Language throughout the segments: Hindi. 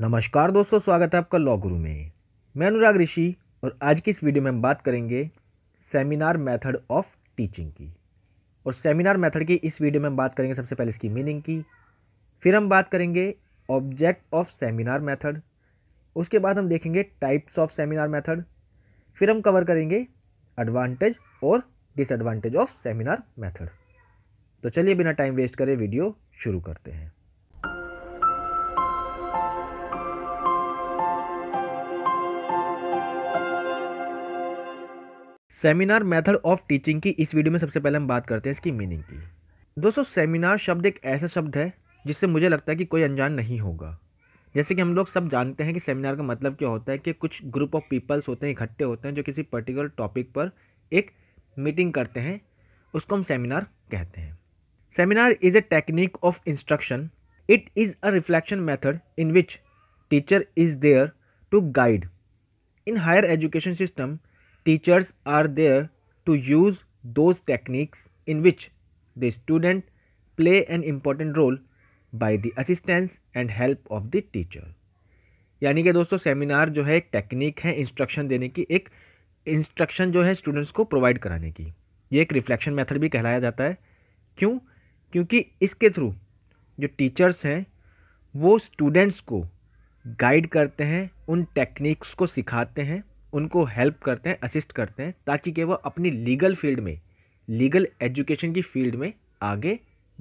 नमस्कार दोस्तों स्वागत है आपका लॉ गुरु में मैं अनुराग ऋषि और आज की इस वीडियो में हम बात करेंगे सेमिनार मेथड ऑफ टीचिंग की और सेमिनार मेथड की इस वीडियो में हम बात करेंगे सबसे पहले इसकी मीनिंग की फिर हम बात करेंगे ऑब्जेक्ट ऑफ सेमिनार मेथड उसके बाद हम देखेंगे टाइप्स ऑफ सेमिनार मेथड फिर हम कवर करेंगे एडवांटेज और डिसएडवांटेज ऑफ सेमिनार मेथड तो चलिए बिना टाइम वेस्ट करें वीडियो शुरू करते हैं सेमिनार मेथड ऑफ टीचिंग की इस वीडियो में सबसे पहले हम बात करते हैं इसकी मीनिंग की दोस्तों सेमिनार शब्द एक ऐसा शब्द है जिससे मुझे लगता है कि कोई अनजान नहीं होगा जैसे कि हम लोग सब जानते हैं कि सेमिनार का मतलब क्या होता है कि कुछ ग्रुप ऑफ पीपल्स होते हैं इकट्ठे होते हैं जो किसी पर्टिकुलर टॉपिक पर एक मीटिंग करते हैं उसको हम सेमिनार कहते हैं seminar is a technique of instruction it is a reflection method in which teacher is there to guide in higher education system teachers are there to use those techniques in which the student play an important role by the assistance and help of the teacher यानी कि दोस्तों सेमिनार जो है एक टेक्निक है इंस्ट्रक्शन देने की एक इंस्ट्रक्शन जो है स्टूडेंट्स को प्रोवाइड कराने की ये एक रिफ्लेक्शन मेथड भी कहलाया जाता है क्यों क्योंकि इसके थ्रू जो टीचर्स हैं वो स्टूडेंट्स को गाइड करते हैं उन टेक्निक्स को सिखाते हैं उनको हेल्प करते हैं असिस्ट करते हैं ताकि कि वो अपनी लीगल फील्ड में लीगल एजुकेशन की फील्ड में आगे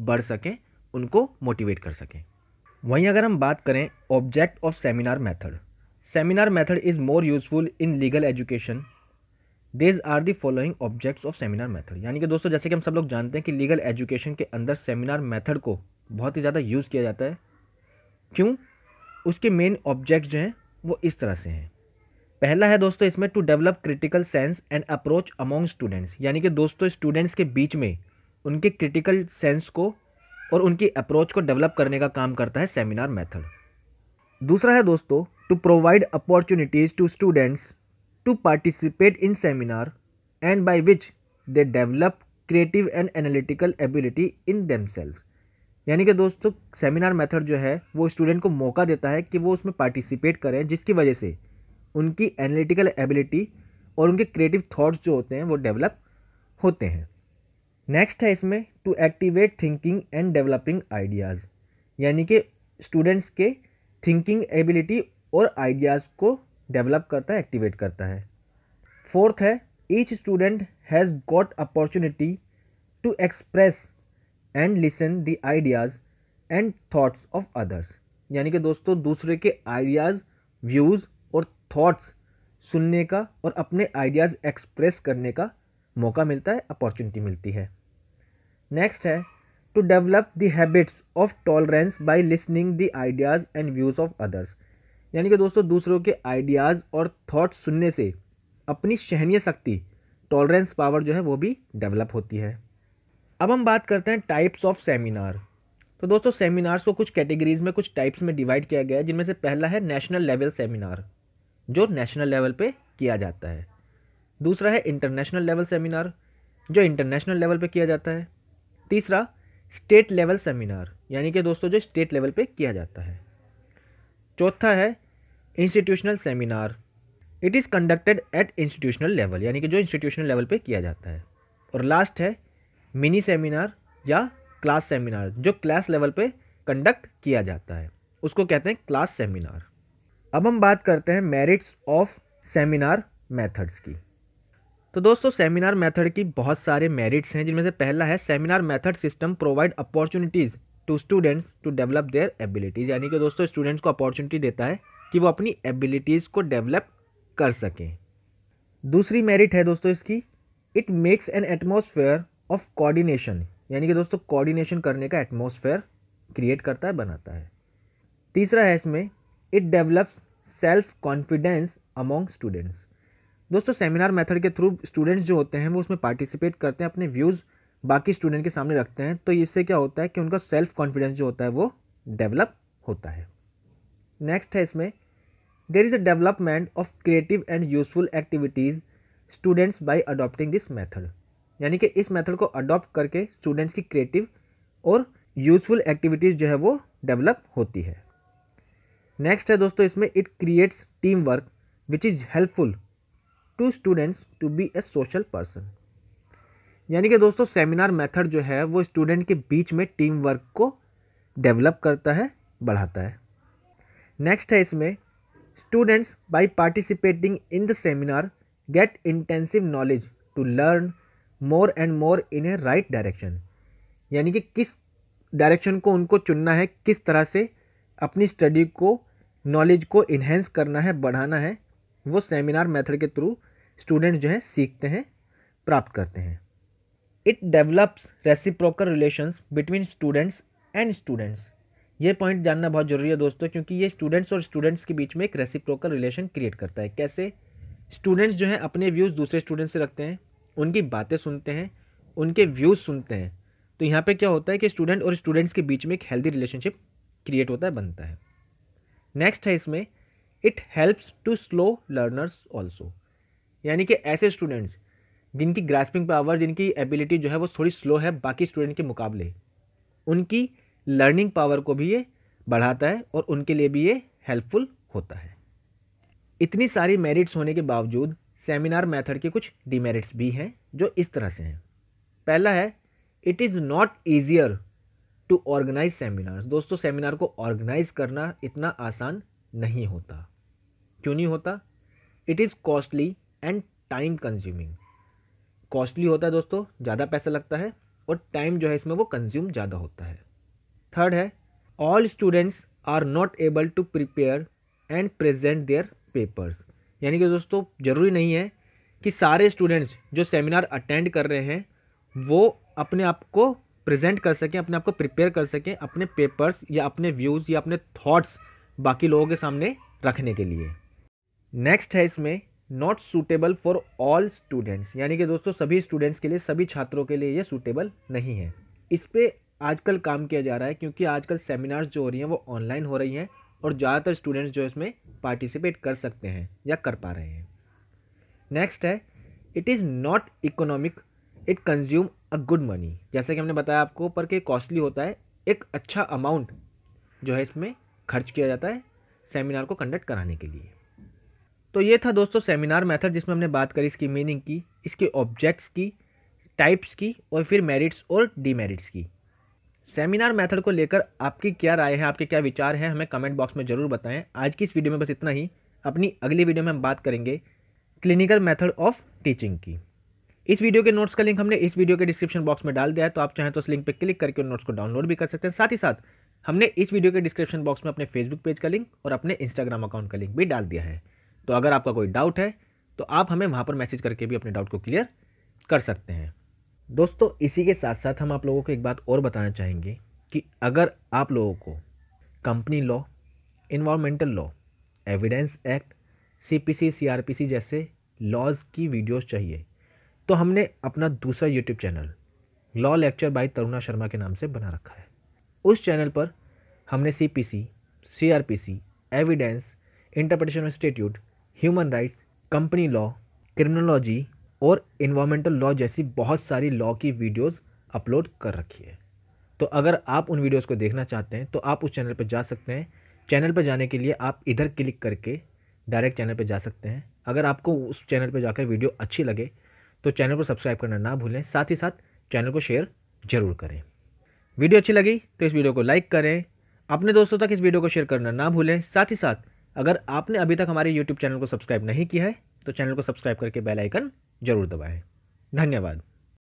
बढ़ सकें उनको मोटिवेट कर सकें वहीं अगर हम बात करें object of seminar method seminar method is more useful in legal education these are the following objects of seminar method यानी कि दोस्तों जैसे कि हम सब लोग जानते हैं कि लीगल एजुकेशन के अंदर सेमिनार मेथड को बहुत ही ज़्यादा यूज़ किया जाता है क्यों उसके मेन ऑब्जेक्ट जो हैं वो इस तरह से हैं पहला है दोस्तों इसमें to develop critical sense and approach among students यानी कि दोस्तों स्टूडेंट्स के बीच में उनके क्रिटिकल सेंस को और उनकी अप्रोच को डेवलप करने का काम करता है सेमिनार मेथड दूसरा है दोस्तों to provide opportunities to students to participate in seminar and by which they develop creative and analytical ability in them यानी कि दोस्तों सेमिनार मेथड जो है वो स्टूडेंट को मौका देता है कि वो उसमें पार्टिसिपेट करें जिसकी वजह से उनकी एनालिटिकल एबिलिटी और उनके क्रिएटिव थॉट्स जो होते हैं वो डेवलप होते हैं नेक्स्ट है इसमें to activate thinking and developing ideas यानी कि स्टूडेंट्स के थिंकिंग एबिलिटी और आइडियाज़ को डेवलप करता है एक्टिवेट करता है फोर्थ है each student has got opportunity to express and listen the ideas and thoughts of others यानी कि दोस्तों दूसरे के आइडियाज़ व्यूज़ थॉट्स सुनने का और अपने आइडियाज़ एक्सप्रेस करने का मौका मिलता है अपॉर्चुनिटी मिलती है नेक्स्ट है to develop the habits of tolerance by listening the ideas and views of others यानी कि दोस्तों दूसरों के आइडियाज़ और थॉट्स सुनने से अपनी सहनीय शक्ति टॉलरेंस पावर जो है वो भी डेवलप होती है अब हम बात करते हैं टाइप्स ऑफ सेमिनार तो दोस्तों सेमिनार्स को कुछ कैटेगरीज में कुछ टाइप्स में डिवाइड किया गया है जिनमें से पहला है नेशनल लेवल सेमिनार जो नेशनल लेवल पे किया जाता है दूसरा है इंटरनेशनल लेवल सेमिनार जो इंटरनेशनल लेवल पे किया जाता है तीसरा स्टेट लेवल सेमिनार यानी कि दोस्तों जो स्टेट लेवल पे किया जाता है चौथा है institutional seminar it is conducted at institutional level यानी कि जो इंस्टीट्यूशनल लेवल पे किया जाता है और लास्ट है मिनी सेमिनार या क्लास सेमिनार जो क्लास लेवल पे कंडक्ट किया जाता है उसको कहते हैं क्लास सेमिनार अब हम बात करते हैं मेरिट्स ऑफ सेमिनार मेथड्स की तो दोस्तों सेमिनार मेथड की बहुत सारे मेरिट्स हैं जिनमें से पहला है seminar method system provide opportunities to students to develop their abilities यानी कि दोस्तों स्टूडेंट्स को अपॉर्चुनिटी देता है कि वो अपनी एबिलिटीज़ को डेवलप कर सकें दूसरी मेरिट है दोस्तों इसकी it makes an atmosphere of coordination यानी कि दोस्तों कोऑर्डिनेशन करने का एटमोसफेयर क्रिएट करता है बनाता है तीसरा है इसमें it develops self confidence among students दोस्तों सेमिनार मेथड के थ्रू स्टूडेंट्स जो होते हैं वो उसमें पार्टिसिपेट करते हैं अपने व्यूज़ बाकी स्टूडेंट के सामने रखते हैं तो इससे क्या होता है कि उनका सेल्फ कॉन्फिडेंस जो होता है वो डेवलप होता है नेक्स्ट है इसमें there is a development of creative and useful activities students by adopting this method यानी कि इस मैथड को अडोप्ट करके स्टूडेंट्स की क्रिएटिव और यूजफुल एक्टिविटीज़ जो है वो डेवलप होती है नेक्स्ट है दोस्तों इसमें it creates team work which is helpful to students to be a social person यानी कि दोस्तों सेमिनार मेथड जो है वो स्टूडेंट के बीच में टीम वर्क को डेवलप करता है बढ़ाता है नेक्स्ट है इसमें students by participating in the seminar get intensive knowledge to learn more and more in a right direction यानी कि किस डायरेक्शन को उनको चुनना है किस तरह से अपनी स्टडी को नॉलेज को इन्हेंस करना है बढ़ाना है वो सेमिनार मेथड के थ्रू स्टूडेंट जो हैं सीखते हैं प्राप्त करते हैं it develops reciprocal relations between students and students ये पॉइंट जानना बहुत ज़रूरी है दोस्तों क्योंकि ये स्टूडेंट्स और स्टूडेंट्स के बीच में एक रेसिप्रोकल रिलेशन क्रिएट करता है कैसे स्टूडेंट्स जो हैं अपने व्यूज़ दूसरे स्टूडेंट्स से रखते हैं उनकी बातें सुनते हैं उनके व्यूज़ सुनते हैं तो यहाँ पे क्या होता है कि स्टूडेंट और स्टूडेंट्स के बीच में एक हेल्दी रिलेशनशिप क्रिएट होता है बनता है नेक्स्ट है इसमें it helps to slow learners also यानी कि ऐसे स्टूडेंट्स जिनकी ग्रास्पिंग पावर जिनकी एबिलिटी जो है वो थोड़ी स्लो है बाकी स्टूडेंट के मुकाबले उनकी लर्निंग पावर को भी ये बढ़ाता है और उनके लिए भी ये हेल्पफुल होता है इतनी सारी मेरिट्स होने के बावजूद सेमिनार मेथड के कुछ डिमेरिट्स भी हैं जो इस तरह से हैं पहला है it is not easier to organise seminars दोस्तों सेमिनार को ऑर्गेनाइज करना इतना आसान नहीं होता क्यों नहीं होता it is costly and time consuming costly होता है दोस्तों ज़्यादा पैसा लगता है और टाइम जो है इसमें वो कंज्यूम ज़्यादा होता है थर्ड है all students are not able to prepare and present their papers यानी कि दोस्तों ज़रूरी नहीं है कि सारे स्टूडेंट्स जो सेमिनार अटेंड कर रहे हैं वो अपने आप को प्रेजेंट कर सकें अपने आप को प्रिपेयर कर सकें अपने पेपर्स या अपने व्यूज़ या अपने थॉट्स बाकी लोगों के सामने रखने के लिए नेक्स्ट है इसमें not suitable for all students यानी कि दोस्तों सभी स्टूडेंट्स के लिए सभी छात्रों के लिए ये सूटेबल नहीं है इस पर आजकल काम किया जा रहा है क्योंकि आजकल सेमिनार्स जो हो रही हैं वो ऑनलाइन हो रही हैं और ज़्यादातर स्टूडेंट्स जो इसमें पार्टिसिपेट कर सकते हैं या कर पा रहे हैं नेक्स्ट है it is not economic it consume a good money जैसे कि हमने बताया आपको पर के कॉस्टली होता है एक अच्छा अमाउंट जो है इसमें खर्च किया जाता है सेमिनार को कंडक्ट कराने के लिए तो ये था दोस्तों सेमिनार मेथड जिसमें हमने बात करी इसकी मीनिंग की इसके ऑब्जेक्ट्स की टाइप्स की और फिर मेरिट्स और डीमेरिट्स की सेमिनार मेथड को लेकर आपकी क्या राय है आपके क्या विचार हैं हमें कमेंट बॉक्स में ज़रूर बताएं आज की इस वीडियो में बस इतना ही अपनी अगली वीडियो में हम बात करेंगे क्लिनिकल मेथड ऑफ टीचिंग की इस वीडियो के नोट्स का लिंक हमने इस वीडियो के डिस्क्रिप्शन बॉक्स में डाल दिया है तो आप चाहें तो उस लिंक पर क्लिक करके उन नोट्स को डाउनलोड भी कर सकते हैं साथ ही साथ हमने इस वीडियो के डिस्क्रिप्शन बॉक्स में अपने फेसबुक पेज का लिंक और अपने इंस्टाग्राम अकाउंट का लिंक भी डाल दिया है तो अगर आपका कोई डाउट है तो आप हमें वहाँ पर मैसेज करके भी अपने डाउट को क्लियर कर सकते हैं दोस्तों इसी के साथ साथ हम आप लोगों को एक बात और बताना चाहेंगे कि अगर आप लोगों को company law environmental law evidence act P C जैसे लॉज की वीडियोज़ चाहिए तो हमने अपना दूसरा YouTube channel law lecture by Taruna Sharma के नाम से बना रखा है उस चैनल पर हमने C P C C R P C evidence interpretation institute human rights company law criminology और इन्वामेंटल लॉ जैसी बहुत सारी लॉ की वीडियोस अपलोड कर रखी है तो अगर आप उन वीडियोस को देखना चाहते हैं तो आप उस चैनल पर जा सकते हैं चैनल पर जाने के लिए आप इधर क्लिक करके डायरेक्ट चैनल पर जा सकते हैं अगर आपको उस चैनल पर जाकर वीडियो अच्छी लगे तो चैनल को सब्सक्राइब करना ना भूलें साथ ही साथ चैनल को शेयर जरूर करें वीडियो अच्छी लगी तो इस वीडियो को लाइक करें अपने दोस्तों तक इस वीडियो को शेयर करना ना भूलें साथ ही साथ अगर आपने अभी तक हमारे यूट्यूब चैनल को सब्सक्राइब नहीं किया है तो चैनल को सब्सक्राइब करके बेल आइकन जरूर दबाएं धन्यवाद